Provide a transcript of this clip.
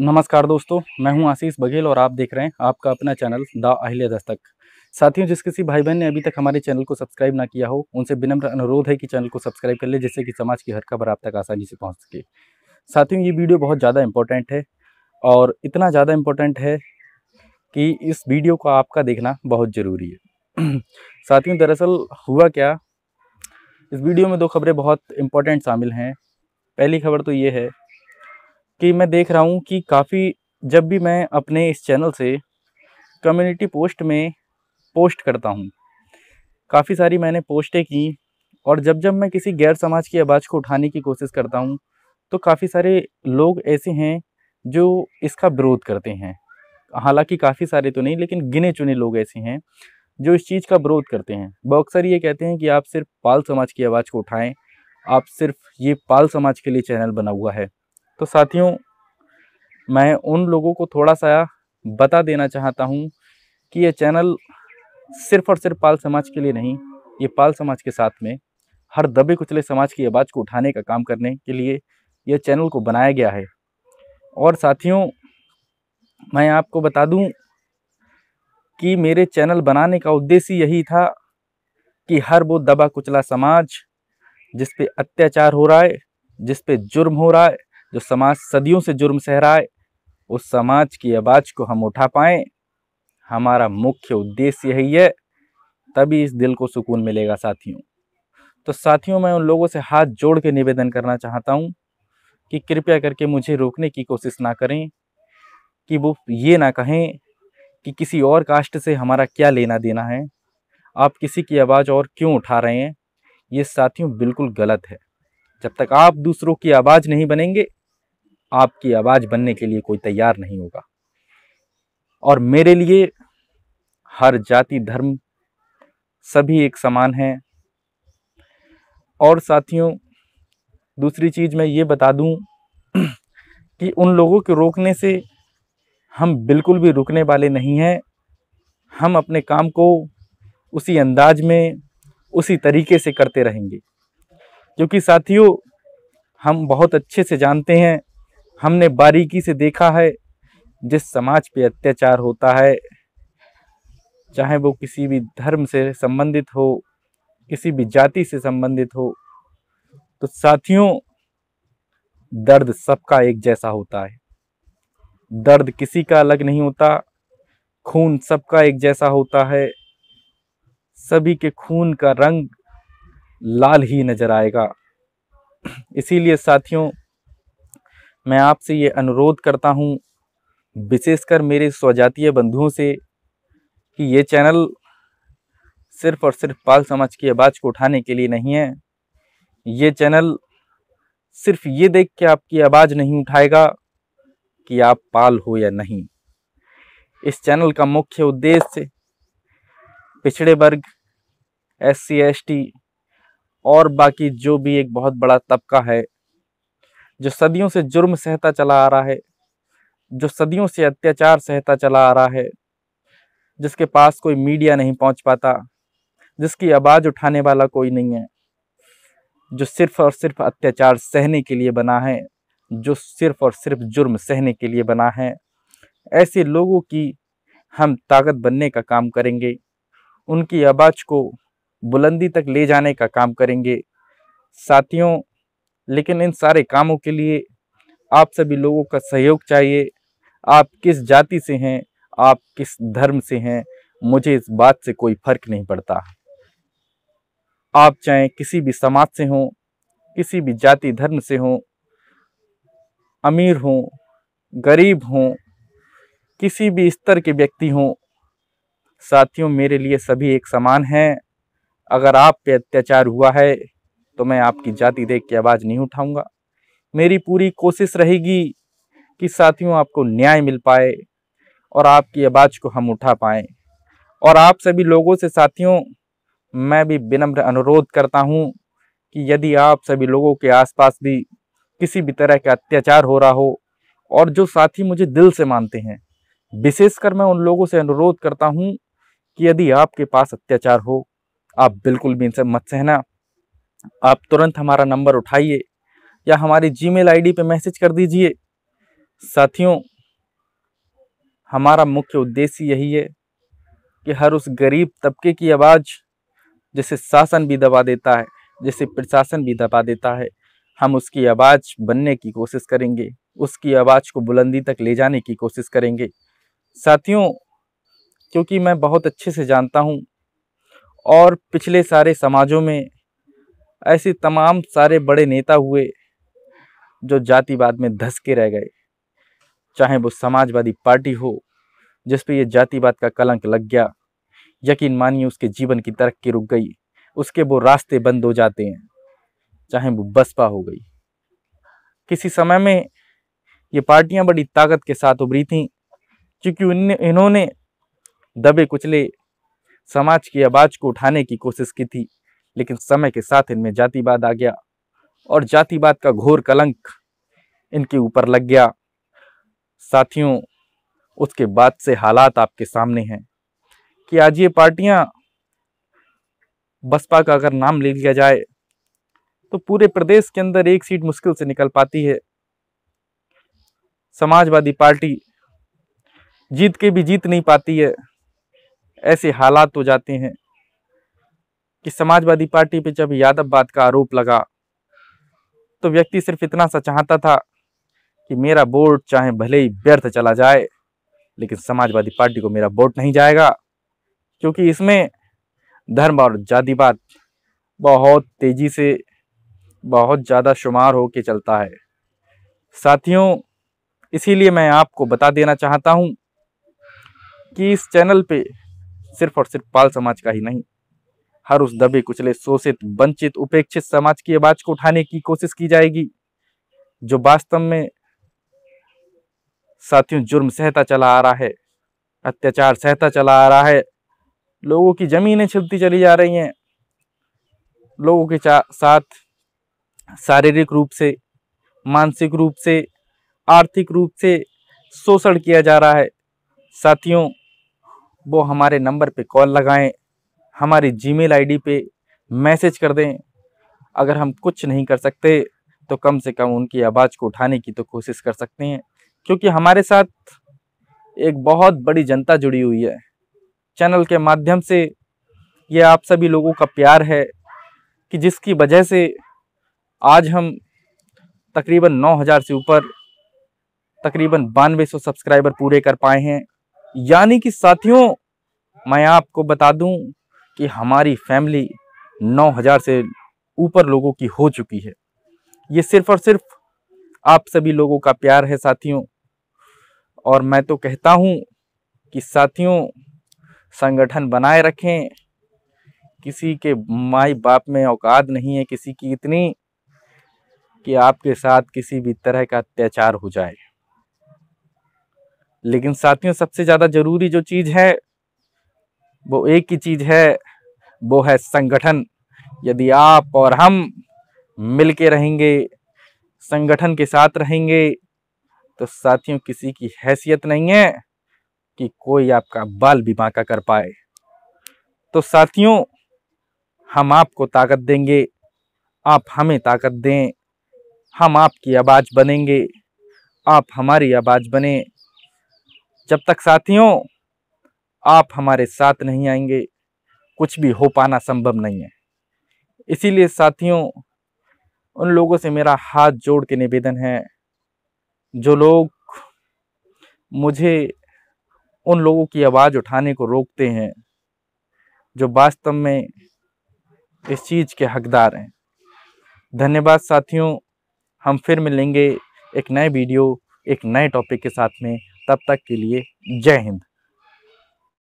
नमस्कार दोस्तों मैं हूं आशीष बघेल और आप देख रहे हैं आपका अपना चैनल द अहिल्य दस्तक साथियों जिस किसी भाई बहन ने अभी तक हमारे चैनल को सब्सक्राइब ना किया हो उनसे विनम्र अनुरोध है कि चैनल को सब्सक्राइब कर ले जिससे कि समाज की हर खबर आप तक आसानी से पहुँच सके साथियों ये वीडियो बहुत ज़्यादा इंपॉर्टेंट है और इतना ज़्यादा इम्पोर्टेंट है कि इस वीडियो को आपका देखना बहुत ज़रूरी है साथियों दरअसल हुआ क्या इस वीडियो में दो खबरें बहुत इम्पोर्टेंट शामिल हैं पहली खबर तो ये है कि मैं देख रहा हूँ कि काफ़ी जब भी मैं अपने इस चैनल से कम्युनिटी पोस्ट में पोस्ट करता हूँ काफ़ी सारी मैंने पोस्टें की और जब जब मैं किसी गैर समाज की आवाज़ को उठाने की कोशिश करता हूँ तो काफ़ी सारे लोग ऐसे हैं जो इसका विरोध करते हैं हालांकि काफ़ी सारे तो नहीं लेकिन गिने चुने लोग ऐसे हैं जो इस चीज़ का विरोध करते हैं वो अक्सर ये कहते हैं कि आप सिर्फ पाल समाज की आवाज़ को उठाएं आप सिर्फ ये पाल समाज के लिए चैनल बना हुआ है तो साथियों मैं उन लोगों को थोड़ा सा बता देना चाहता हूँ कि ये चैनल सिर्फ और सिर्फ पाल समाज के लिए नहीं ये पाल समाज के साथ में हर दबे कुचले समाज की आवाज़ को उठाने का काम करने के लिए यह चैनल को बनाया गया है और साथियों मैं आपको बता दूं कि मेरे चैनल बनाने का उद्देश्य यही था कि हर वो दबा कुचला समाज जिस पे अत्याचार हो रहा है जिस पे जुर्म हो रहा है जो समाज सदियों से जुर्म सह रहा है उस समाज की आवाज को हम उठा पाएँ हमारा मुख्य उद्देश्य यही है तभी इस दिल को सुकून मिलेगा साथियों तो साथियों मैं उन लोगों से हाथ जोड़ के निवेदन करना चाहता हूँ कि कृपया करके मुझे रोकने की कोशिश ना करें कि वो ये ना कहें कि किसी और कास्ट से हमारा क्या लेना देना है आप किसी की आवाज़ और क्यों उठा रहे हैं ये साथियों बिल्कुल गलत है जब तक आप दूसरों की आवाज़ नहीं बनेंगे आपकी आवाज़ बनने के लिए कोई तैयार नहीं होगा और मेरे लिए हर जाति धर्म सभी एक समान हैं और साथियों दूसरी चीज़ मैं ये बता दूं कि उन लोगों के रोकने से हम बिल्कुल भी रुकने वाले नहीं हैं हम अपने काम को उसी अंदाज में उसी तरीके से करते रहेंगे क्योंकि साथियों हम बहुत अच्छे से जानते हैं हमने बारीकी से देखा है जिस समाज पे अत्याचार होता है चाहे वो किसी भी धर्म से संबंधित हो किसी भी जाति से संबंधित हो तो साथियों दर्द सबका एक जैसा होता है दर्द किसी का अलग नहीं होता खून सबका एक जैसा होता है सभी के खून का रंग लाल ही नज़र आएगा इसीलिए साथियों मैं आपसे ये अनुरोध करता हूँ विशेषकर मेरे स्वजातीय बंधुओं से कि ये चैनल सिर्फ और सिर्फ पाल समाज की आवाज़ को उठाने के लिए नहीं है ये चैनल सिर्फ ये देख के आपकी आवाज़ नहीं उठाएगा कि आप पाल हो या नहीं इस चैनल का मुख्य उद्देश्य पिछड़े वर्ग एस सी एस टी और बाकी जो भी एक बहुत बड़ा तबका है जो सदियों से जुर्म सहता चला आ रहा है जो सदियों से अत्याचार सहता चला आ रहा है जिसके पास कोई मीडिया नहीं पहुंच पाता जिसकी आवाज़ उठाने वाला कोई नहीं है जो सिर्फ और सिर्फ अत्याचार सहने के लिए बना है जो सिर्फ और सिर्फ जुर्म सहने के लिए बना है ऐसे लोगों की हम ताकत बनने का काम करेंगे उनकी आवाज़ को बुलंदी तक ले जाने का काम करेंगे साथियों लेकिन इन सारे कामों के लिए आप सभी लोगों का सहयोग चाहिए आप किस जाति से हैं आप किस धर्म से हैं मुझे इस बात से कोई फर्क नहीं पड़ता आप चाहे किसी भी समाज से हों किसी भी जाति धर्म से हों अमीर हों गरीब हों किसी भी स्तर के व्यक्ति हों साथियों मेरे लिए सभी एक समान हैं अगर आप पे अत्याचार हुआ है तो मैं आपकी जाति देख के आवाज़ नहीं उठाऊंगा मेरी पूरी कोशिश रहेगी कि साथियों आपको न्याय मिल पाए और आपकी आवाज़ को हम उठा पाएँ और आप सभी लोगों से साथियों मैं भी विनम्र अनुरोध करता हूँ कि यदि आप सभी लोगों के आसपास भी किसी भी तरह का अत्याचार हो रहा हो और जो साथी मुझे दिल से मानते हैं विशेषकर मैं उन लोगों से अनुरोध करता हूँ कि यदि आपके पास अत्याचार हो आप बिल्कुल भी इनसे मत सहना आप तुरंत हमारा नंबर उठाइए या हमारी जीमेल आईडी पे मैसेज कर दीजिए साथियों हमारा मुख्य उद्देश्य यही है कि हर उस गरीब तबके की आवाज़ जिसे शासन भी दबा देता है जिसे प्रशासन भी दबा देता है हम उसकी आवाज़ बनने की कोशिश करेंगे उसकी आवाज़ को बुलंदी तक ले जाने की कोशिश करेंगे साथियों क्योंकि मैं बहुत अच्छे से जानता हूँ और पिछले सारे समाजों में ऐसे तमाम सारे बड़े नेता हुए जो जातिवाद में धस के रह गए चाहे वो समाजवादी पार्टी हो जिस पे ये जातिवाद का कलंक लग गया यकीन मानिए उसके जीवन की तरक्की रुक गई उसके वो रास्ते बंद हो जाते हैं चाहे वो बसपा हो गई किसी समय में ये पार्टियां बड़ी ताकत के साथ उभरी थीं क्योंकि इन्होंने दबे कुचले समाज की आवाज़ को उठाने की कोशिश की थी लेकिन समय के साथ इनमें जातिवाद आ गया और जातिवाद का घोर कलंक इनके ऊपर लग गया साथियों उसके बाद से हालात आपके सामने हैं कि आज ये पार्टियां बसपा का अगर नाम ले लिया जाए तो पूरे प्रदेश के अंदर एक सीट मुश्किल से निकल पाती है समाजवादी पार्टी जीत के भी जीत नहीं पाती है ऐसे हालात हो जाते हैं कि समाजवादी पार्टी पे जब यादववाद का आरोप लगा तो व्यक्ति सिर्फ इतना सा चाहता था कि मेरा वोट चाहे भले ही व्यर्थ चला जाए लेकिन समाजवादी पार्टी को मेरा वोट नहीं जाएगा क्योंकि इसमें धर्म और जातिवाद बहुत तेज़ी से बहुत ज़्यादा शुमार होके चलता है साथियों इसीलिए मैं आपको बता देना चाहता हूँ कि इस चैनल पे सिर्फ और सिर्फ पाल समाज का ही नहीं हर उस दबे कुचले शोषित वंचित उपेक्षित समाज की आवाज को उठाने की कोशिश की जाएगी जो वास्तव में साथियों जुर्म सहता चला आ रहा है अत्याचार सहता चला आ रहा है लोगों की जमीनें छिपती चली जा रही हैं लोगों के साथ शारीरिक रूप से मानसिक रूप से आर्थिक रूप से शोषण किया जा रहा है साथियों वो हमारे नंबर पे कॉल लगाएं हमारी जी मेल पे मैसेज कर दें अगर हम कुछ नहीं कर सकते तो कम से कम उनकी आवाज़ को उठाने की तो कोशिश कर सकते हैं क्योंकि हमारे साथ एक बहुत बड़ी जनता जुड़ी हुई है चैनल के माध्यम से ये आप सभी लोगों का प्यार है कि जिसकी वजह से आज हम तकरीबन 9000 से ऊपर तकरीबन बानवे सौ सब्सक्राइबर पूरे कर पाए हैं यानी कि साथियों मैं आपको बता दूं कि हमारी फैमिली 9000 से ऊपर लोगों की हो चुकी है ये सिर्फ और सिर्फ आप सभी लोगों का प्यार है साथियों और मैं तो कहता हूँ कि साथियों संगठन बनाए रखें किसी के माई बाप में औकात नहीं है किसी की इतनी कि आपके साथ किसी भी तरह का अत्याचार हो जाए लेकिन साथियों सबसे ज़्यादा ज़रूरी जो चीज़ है वो एक ही चीज़ है वो है संगठन यदि आप और हम मिल के रहेंगे संगठन के साथ रहेंगे तो साथियों किसी की हैसियत नहीं है कि कोई आपका बाल भी बांका कर पाए तो साथियों हम आपको ताकत देंगे आप हमें ताकत दें हम आपकी आवाज़ बनेंगे आप हमारी आवाज़ बने जब तक साथियों आप हमारे साथ नहीं आएंगे कुछ भी हो पाना संभव नहीं है इसीलिए साथियों उन लोगों से मेरा हाथ जोड़ के निवेदन है जो लोग मुझे उन लोगों की आवाज़ उठाने को रोकते हैं जो वास्तव में इस चीज़ के हकदार हैं धन्यवाद साथियों हम फिर मिलेंगे एक नए वीडियो एक नए टॉपिक के साथ में तब तक के लिए जय हिंद